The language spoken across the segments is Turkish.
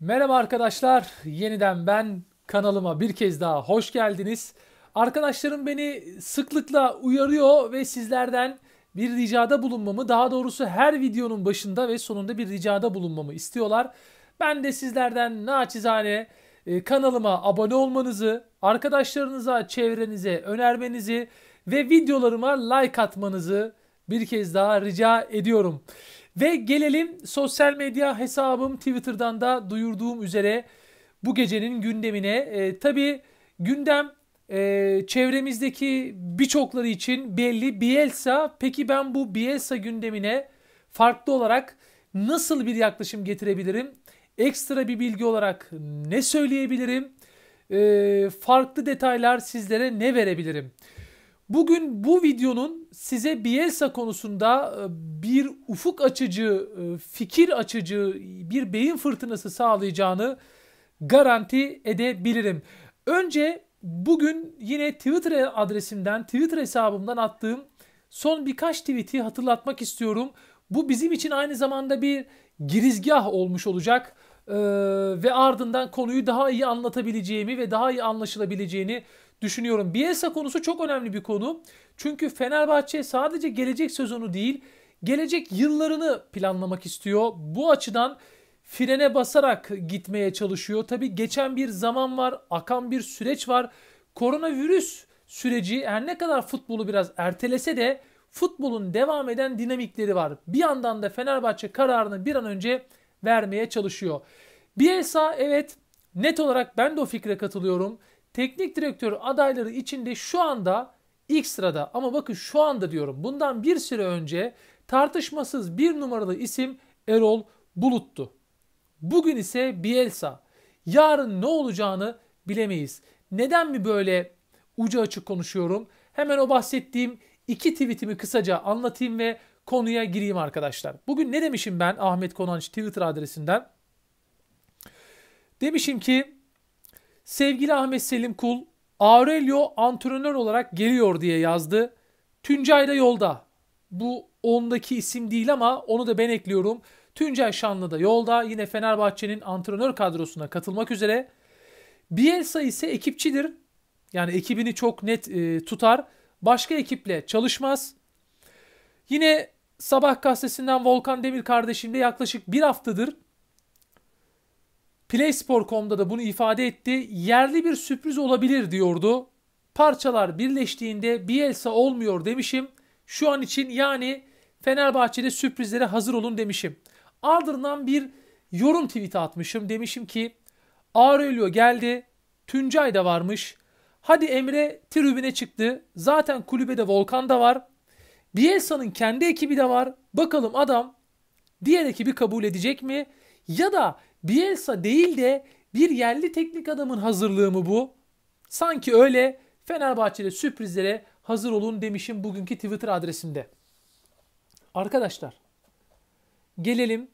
Merhaba arkadaşlar, yeniden ben kanalıma bir kez daha hoş geldiniz. Arkadaşlarım beni sıklıkla uyarıyor ve sizlerden bir ricada bulunmamı, daha doğrusu her videonun başında ve sonunda bir ricada bulunmamı istiyorlar. Ben de sizlerden naçizane e, kanalıma abone olmanızı, arkadaşlarınıza, çevrenize önermenizi ve videolarıma like atmanızı bir kez daha rica ediyorum. Ve gelelim sosyal medya hesabım Twitter'dan da duyurduğum üzere bu gecenin gündemine. E, tabii gündem e, çevremizdeki birçokları için belli Bielsa. Peki ben bu Bielsa gündemine farklı olarak nasıl bir yaklaşım getirebilirim? Ekstra bir bilgi olarak ne söyleyebilirim? E, farklı detaylar sizlere ne verebilirim? Bugün bu videonun size Bielsa konusunda e, bir ufuk açıcı, e, fikir açıcı, bir beyin fırtınası sağlayacağını garanti edebilirim. Önce bugün yine Twitter adresimden, Twitter hesabımdan attığım son birkaç tweet'i hatırlatmak istiyorum. Bu bizim için aynı zamanda bir girizgah olmuş olacak. Ee, ve ardından konuyu daha iyi anlatabileceğimi ve daha iyi anlaşılabileceğini düşünüyorum. Bielsa konusu çok önemli bir konu. Çünkü Fenerbahçe sadece gelecek sezonu değil, gelecek yıllarını planlamak istiyor. Bu açıdan frene basarak gitmeye çalışıyor. Tabi geçen bir zaman var, akan bir süreç var. Koronavirüs süreci her ne kadar futbolu biraz ertelese de futbolun devam eden dinamikleri var. Bir yandan da Fenerbahçe kararını bir an önce vermeye çalışıyor. Bielsa evet net olarak ben de o fikre katılıyorum teknik direktör adayları içinde şu anda ilk sırada ama bakın şu anda diyorum bundan bir süre önce tartışmasız bir numaralı isim Erol Bulut'tu. Bugün ise Bielsa. Yarın ne olacağını bilemeyiz. Neden mi böyle ucu açık konuşuyorum? Hemen o bahsettiğim iki tweetimi kısaca anlatayım ve konuya gireyim arkadaşlar. Bugün ne demişim ben Ahmet Konanç Twitter adresinden? Demişim ki Sevgili Ahmet Selim Kul, Aurelio antrenör olarak geliyor diye yazdı. Tuncay da yolda. Bu ondaki isim değil ama onu da ben ekliyorum. Tuncay Şanlı da yolda. Yine Fenerbahçe'nin antrenör kadrosuna katılmak üzere. Bielsa ise ekipçidir. Yani ekibini çok net e, tutar. Başka ekiple çalışmaz. Yine Sabah gazetesinden Volkan Demir kardeşimle yaklaşık bir haftadır PlaySpor.com'da da bunu ifade etti. Yerli bir sürpriz olabilir diyordu. Parçalar birleştiğinde Bielsa olmuyor demişim. Şu an için yani Fenerbahçe'de sürprizlere hazır olun demişim. Ardından bir yorum tweet'i atmışım. Demişim ki Aurelio geldi. Tuncay da varmış. Hadi Emre tribüne çıktı. Zaten kulübede Volkan da var. Bielsa'nın kendi ekibi de var. Bakalım adam diğer ekibi kabul edecek mi? Ya da Bielsa değil de bir yerli teknik adamın hazırlığı mı bu? Sanki öyle Fenerbahçe'de sürprizlere hazır olun demişim bugünkü Twitter adresimde. Arkadaşlar gelelim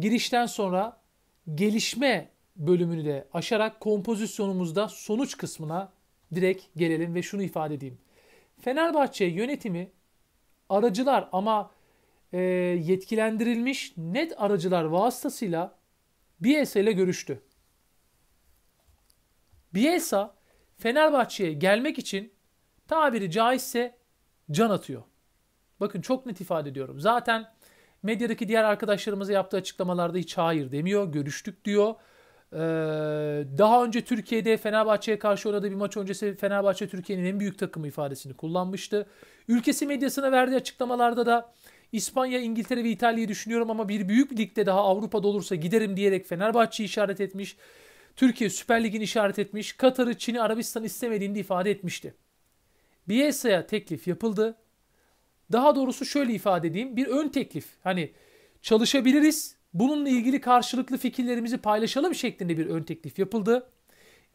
girişten sonra gelişme bölümünü de aşarak kompozisyonumuzda sonuç kısmına direkt gelelim ve şunu ifade edeyim. Fenerbahçe yönetimi aracılar ama e, yetkilendirilmiş net aracılar vasıtasıyla Bielsa ile görüştü. Bielsa Fenerbahçe'ye gelmek için tabiri caizse can atıyor. Bakın çok net ifade ediyorum. Zaten medyadaki diğer arkadaşlarımıza yaptığı açıklamalarda hiç hayır demiyor. Görüştük diyor. Ee, daha önce Türkiye'de Fenerbahçe'ye karşı oynadığı bir maç öncesi Fenerbahçe Türkiye'nin en büyük takımı ifadesini kullanmıştı. Ülkesi medyasına verdiği açıklamalarda da İspanya, İngiltere ve İtalya'yı düşünüyorum ama bir büyük ligde daha Avrupa'da olursa giderim diyerek Fenerbahçe'yi işaret etmiş. Türkiye Süper Ligi'ni işaret etmiş. Katar'ı, Çin'i, Arabistan'ı istemediğini ifade etmişti. Bielsa'ya teklif yapıldı. Daha doğrusu şöyle ifade edeyim. Bir ön teklif. Hani çalışabiliriz. Bununla ilgili karşılıklı fikirlerimizi paylaşalım şeklinde bir ön teklif yapıldı.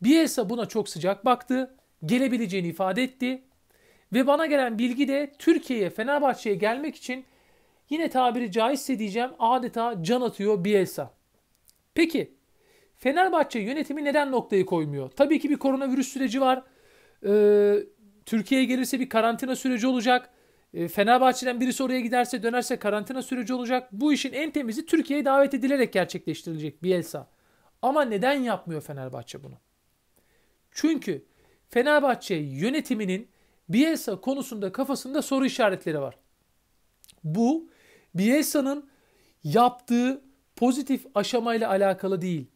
Bielsa buna çok sıcak baktı. Gelebileceğini ifade etti. Ve bana gelen bilgi de Türkiye'ye Fenerbahçe'ye gelmek için Yine tabiri caizse diyeceğim adeta can atıyor Bielsa. Peki Fenerbahçe yönetimi neden noktayı koymuyor? Tabii ki bir koronavirüs süreci var. Ee, Türkiye'ye gelirse bir karantina süreci olacak. Ee, Fenerbahçe'den birisi oraya giderse dönerse karantina süreci olacak. Bu işin en temizi Türkiye'ye davet edilerek gerçekleştirilecek Bielsa. Ama neden yapmıyor Fenerbahçe bunu? Çünkü Fenerbahçe yönetiminin Bielsa konusunda kafasında soru işaretleri var. Bu Bielsa'nın yaptığı pozitif aşamayla alakalı değil.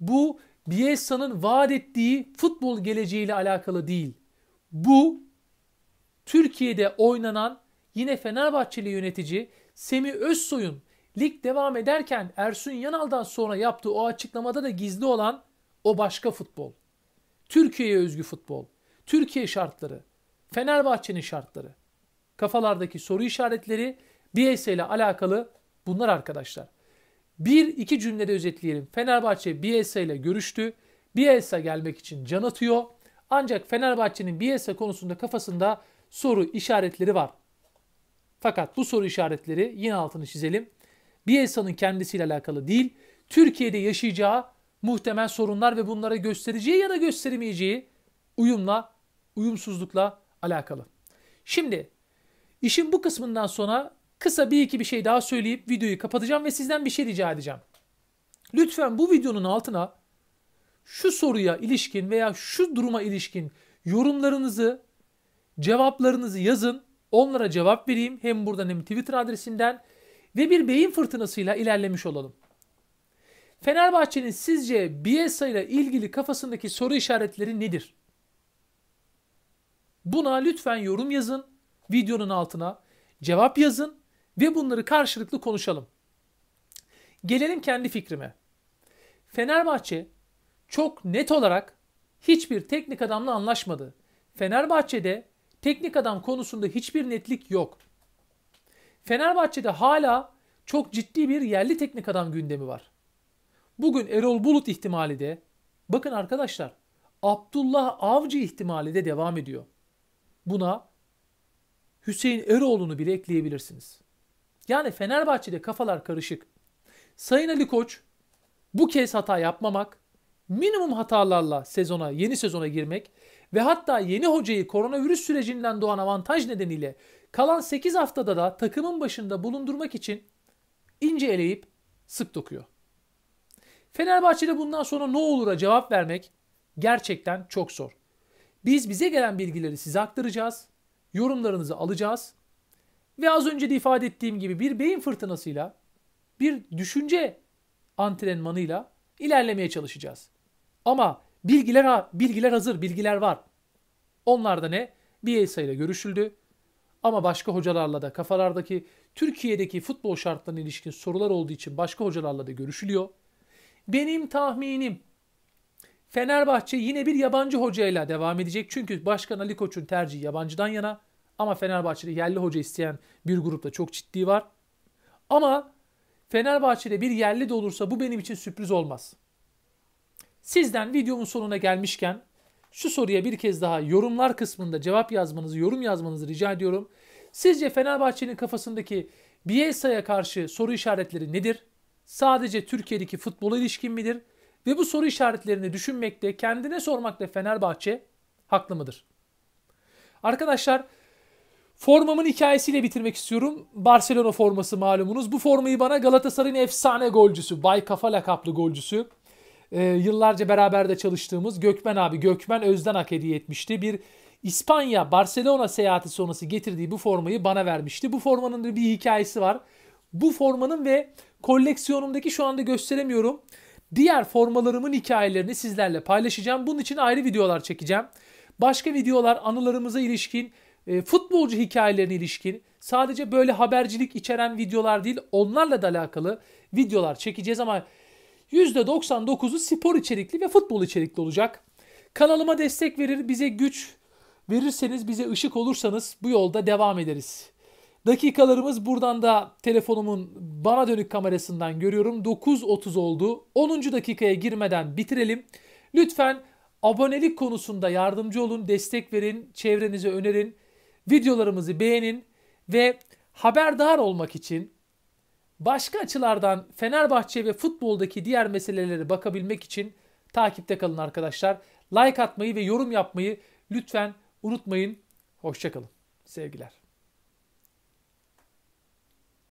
Bu Bielsa'nın vaat ettiği futbol geleceğiyle alakalı değil. Bu Türkiye'de oynanan yine Fenerbahçeli yönetici Semi Özsoy'un lig devam ederken Ersun Yanal'dan sonra yaptığı o açıklamada da gizli olan o başka futbol. Türkiye'ye özgü futbol. Türkiye şartları. Fenerbahçe'nin şartları. Kafalardaki soru işaretleri Bielsa ile alakalı bunlar arkadaşlar. Bir iki cümlede özetleyelim. Fenerbahçe Bielsa ile görüştü. Bielsa gelmek için can atıyor. Ancak Fenerbahçe'nin Bielsa konusunda kafasında soru işaretleri var. Fakat bu soru işaretleri yine altını çizelim. Bielsa'nın kendisiyle alakalı değil, Türkiye'de yaşayacağı muhtemel sorunlar ve bunlara göstereceği ya da gösteremeyeceği uyumla, uyumsuzlukla alakalı. Şimdi işin bu kısmından sonra kısa bir iki bir şey daha söyleyip videoyu kapatacağım ve sizden bir şey rica edeceğim. Lütfen bu videonun altına şu soruya ilişkin veya şu duruma ilişkin yorumlarınızı, cevaplarınızı yazın. Onlara cevap vereyim hem buradan hem Twitter adresimden ve bir beyin fırtınasıyla ilerlemiş olalım. Fenerbahçe'nin sizce Bielsa ile ilgili kafasındaki soru işaretleri nedir? Buna lütfen yorum yazın videonun altına. Cevap yazın ve bunları karşılıklı konuşalım. Gelelim kendi fikrime. Fenerbahçe çok net olarak hiçbir teknik adamla anlaşmadı. Fenerbahçe'de teknik adam konusunda hiçbir netlik yok. Fenerbahçe'de hala çok ciddi bir yerli teknik adam gündemi var. Bugün Erol Bulut ihtimali de bakın arkadaşlar Abdullah Avcı ihtimali de devam ediyor. Buna Hüseyin Eroğlu'nu bile ekleyebilirsiniz. Yani Fenerbahçe'de kafalar karışık. Sayın Ali Koç bu kez hata yapmamak, minimum hatalarla sezona, yeni sezona girmek ve hatta yeni hocayı koronavirüs sürecinden doğan avantaj nedeniyle kalan 8 haftada da takımın başında bulundurmak için ince eleyip sık dokuyor. Fenerbahçe'de bundan sonra ne olur'a cevap vermek gerçekten çok zor. Biz bize gelen bilgileri size aktaracağız. Yorumlarınızı alacağız. Ve az önce de ifade ettiğim gibi bir beyin fırtınasıyla, bir düşünce antrenmanıyla ilerlemeye çalışacağız. Ama bilgiler, bilgiler hazır, bilgiler var. Onlarda da ne? Bielsa ile görüşüldü. Ama başka hocalarla da kafalardaki Türkiye'deki futbol şartlarına ilişkin sorular olduğu için başka hocalarla da görüşülüyor. Benim tahminim Fenerbahçe yine bir yabancı hocayla devam edecek. Çünkü Başkan Ali Koç'un tercihi yabancıdan yana. Ama Fenerbahçe'de yerli hoca isteyen bir grupta çok ciddi var. Ama Fenerbahçe'de bir yerli de olursa bu benim için sürpriz olmaz. Sizden videomun sonuna gelmişken şu soruya bir kez daha yorumlar kısmında cevap yazmanızı, yorum yazmanızı rica ediyorum. Sizce Fenerbahçe'nin kafasındaki Bielsa'ya karşı soru işaretleri nedir? Sadece Türkiye'deki futbola ilişkin midir? Ve bu soru işaretlerini düşünmekte, kendine sormakta Fenerbahçe haklı mıdır? Arkadaşlar Formamın hikayesiyle bitirmek istiyorum. Barcelona forması malumunuz. Bu formayı bana Galatasaray'ın efsane golcüsü, Bay Kafa lakaplı golcüsü, e, yıllarca beraber de çalıştığımız Gökmen abi, Gökmen Özden hak hediye etmişti. Bir İspanya, Barcelona seyahati sonrası getirdiği bu formayı bana vermişti. Bu formanın da bir hikayesi var. Bu formanın ve koleksiyonumdaki şu anda gösteremiyorum. Diğer formalarımın hikayelerini sizlerle paylaşacağım. Bunun için ayrı videolar çekeceğim. Başka videolar anılarımıza ilişkin e, futbolcu hikayelerine ilişkin sadece böyle habercilik içeren videolar değil onlarla da alakalı videolar çekeceğiz ama %99'u spor içerikli ve futbol içerikli olacak. Kanalıma destek verir, bize güç verirseniz, bize ışık olursanız bu yolda devam ederiz. Dakikalarımız buradan da telefonumun bana dönük kamerasından görüyorum. 9.30 oldu. 10. dakikaya girmeden bitirelim. Lütfen abonelik konusunda yardımcı olun, destek verin, çevrenize önerin videolarımızı beğenin ve haberdar olmak için başka açılardan Fenerbahçe ve futboldaki diğer meselelere bakabilmek için takipte kalın arkadaşlar. Like atmayı ve yorum yapmayı lütfen unutmayın. Hoşçakalın. Sevgiler.